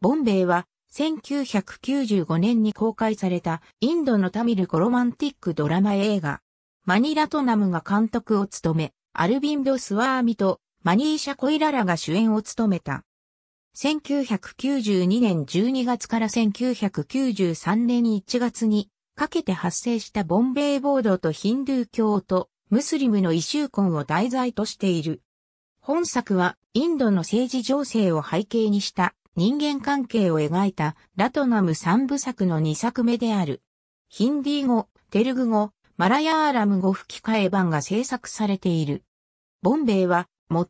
ボンベイは1995年に公開されたインドのタミルコロマンティックドラマ映画。マニラトナムが監督を務め、アルビンド・スワーミとマニーシャ・コイララが主演を務めた。1992年12月から1993年1月にかけて発生したボンベイ暴動とヒンドゥー教とムスリムの異宗婚を題材としている。本作はインドの政治情勢を背景にした人間関係を描いたラトナム三部作の2作目である。ヒンディー語、テルグ語、マラヤーラム語吹き替え版が制作されている。ボンベイは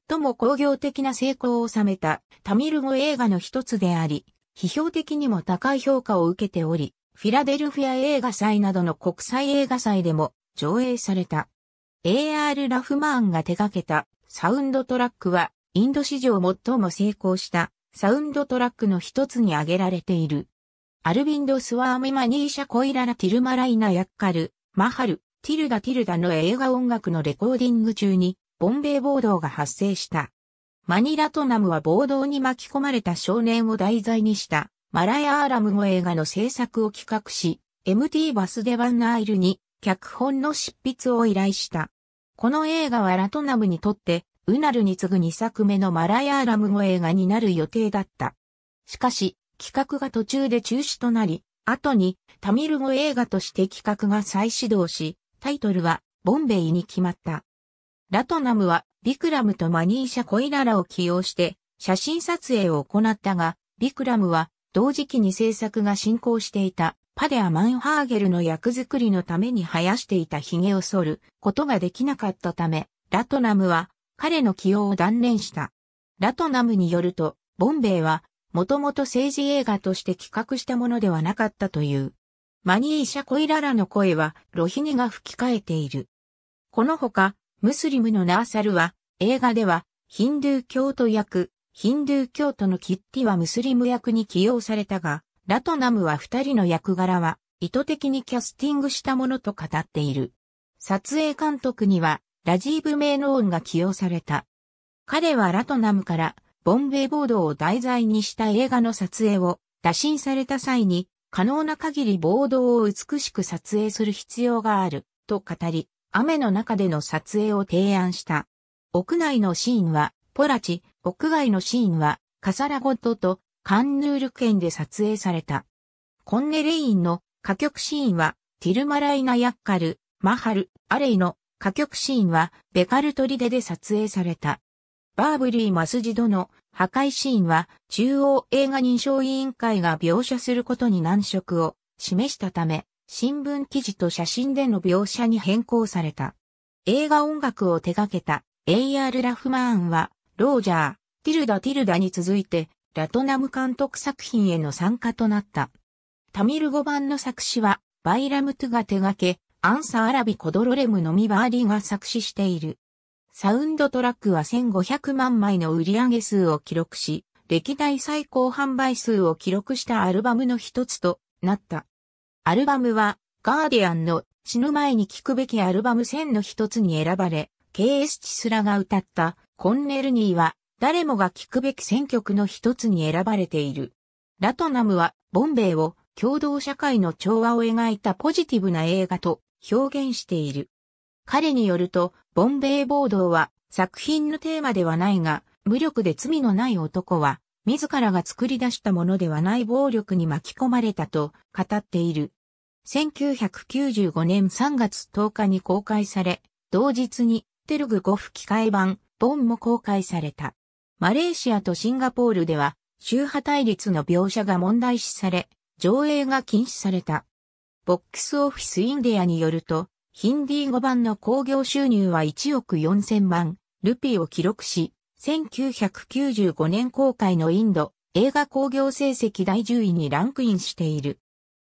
最も工業的な成功を収めたタミル語映画の一つであり、批評的にも高い評価を受けており、フィラデルフィア映画祭などの国際映画祭でも上映された。A.R. ラフマーンが手掛けたサウンドトラックはインド史上最も成功したサウンドトラックの一つに挙げられている。アルビンド・スワーミ・マニーシャ・コイララ・ティルマライナ・ヤッカル、マハル、ティルダ・ティルダの映画音楽のレコーディング中に、ボンベイ暴動が発生した。マニラトナムは暴動に巻き込まれた少年を題材にした、マライアーラムの映画の制作を企画し、MT バスデバン・ナイルに脚本の執筆を依頼した。この映画はラトナムにとってうなるに次ぐ2作目のマラアーラム語映画になる予定だった。しかし、企画が途中で中止となり、後にタミル語映画として企画が再始動し、タイトルはボンベイに決まった。ラトナムはビクラムとマニーシャ・コイララを起用して写真撮影を行ったが、ビクラムは同時期に制作が進行していたパデア・マンハーゲルの役作りのために生やしていた髭を剃ることができなかったため、ラトナムは彼の起用を断念した。ラトナムによると、ボンベイは、もともと政治映画として企画したものではなかったという。マニーシャ・コイララの声は、ロヒニが吹き替えている。このほか、ムスリムのナーサルは、映画では、ヒンドゥー教徒役、ヒンドゥー教徒のキッティはムスリム役に起用されたが、ラトナムは二人の役柄は、意図的にキャスティングしたものと語っている。撮影監督には、ラジーブ・メイノーンが起用された。彼はラトナムからボンベイボードを題材にした映画の撮影を打診された際に可能な限りボードを美しく撮影する必要があると語り、雨の中での撮影を提案した。屋内のシーンはポラチ、屋外のシーンはカサラゴットとカンヌール県で撮影された。コンネレインの歌曲シーンはティルマライナ・ヤッカル、マハル、アレイの歌曲シーンはベカルトリデで撮影された。バーブリー・マスジドの破壊シーンは中央映画認証委員会が描写することに難色を示したため、新聞記事と写真での描写に変更された。映画音楽を手掛けた A.R. ラフマーンは、ロージャー、ティルダ・ティルダに続いて、ラトナム監督作品への参加となった。タミル語版の作詞は、バイラムトゥが手掛け、アンサ・アラビ・コドロレムのミバーリが作詞している。サウンドトラックは1500万枚の売上数を記録し、歴代最高販売数を記録したアルバムの一つとなった。アルバムは、ガーディアンの死ぬ前に聴くべきアルバム1000の一つに選ばれ、KS チスラが歌ったコンネルニーは誰もが聴くべき選曲の一つに選ばれている。ラトナムはボンベイを共同社会の調和を描いたポジティブな映画と表現している。彼によると、ボンベイ暴動は作品のテーマではないが、無力で罪のない男は、自らが作り出したものではない暴力に巻き込まれたと語っている。1995年3月10日に公開され、同日にテルグ語吹き替え版、ボンも公開された。マレーシアとシンガポールでは、宗派対立の描写が問題視され、上映が禁止された。ボックスオフィスインディアによると、ヒンディー語版の興行収入は1億4000万ルピーを記録し、1995年公開のインド映画興行成績第10位にランクインしている。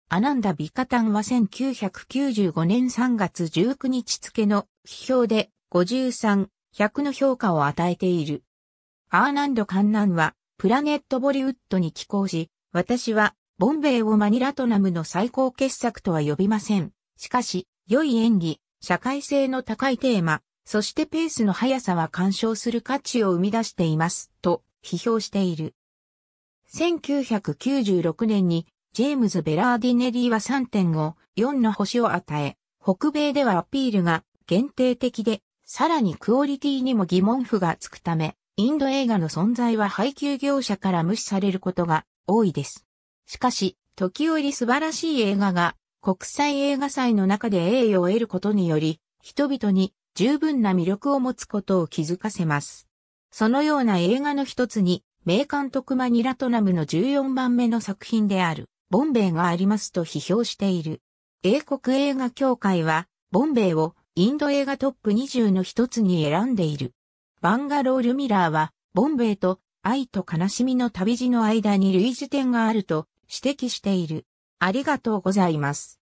アナンダ・ビカタンは1995年3月19日付の批評で53、100の評価を与えている。アーナンド・カンナンはプラネット・ボリウッドに寄稿し、私はボンベイをマニラトナムの最高傑作とは呼びません。しかし、良い演技、社会性の高いテーマ、そしてペースの速さは干渉する価値を生み出しています、と批評している。1996年にジェームズ・ベラーディネリーは3.5、4の星を与え、北米ではアピールが限定的で、さらにクオリティにも疑問符がつくため、インド映画の存在は配給業者から無視されることが多いです。しかし、時折素晴らしい映画が国際映画祭の中で栄誉を得ることにより、人々に十分な魅力を持つことを気づかせます。そのような映画の一つに、名監督マニラトナムの14番目の作品である、ボンベイがありますと批評している。英国映画協会は、ボンベイをインド映画トップ20の一つに選んでいる。バンガロールミラーは、ボンベイと愛と悲しみの旅路の間に類似点があると指摘している。ありがとうございます。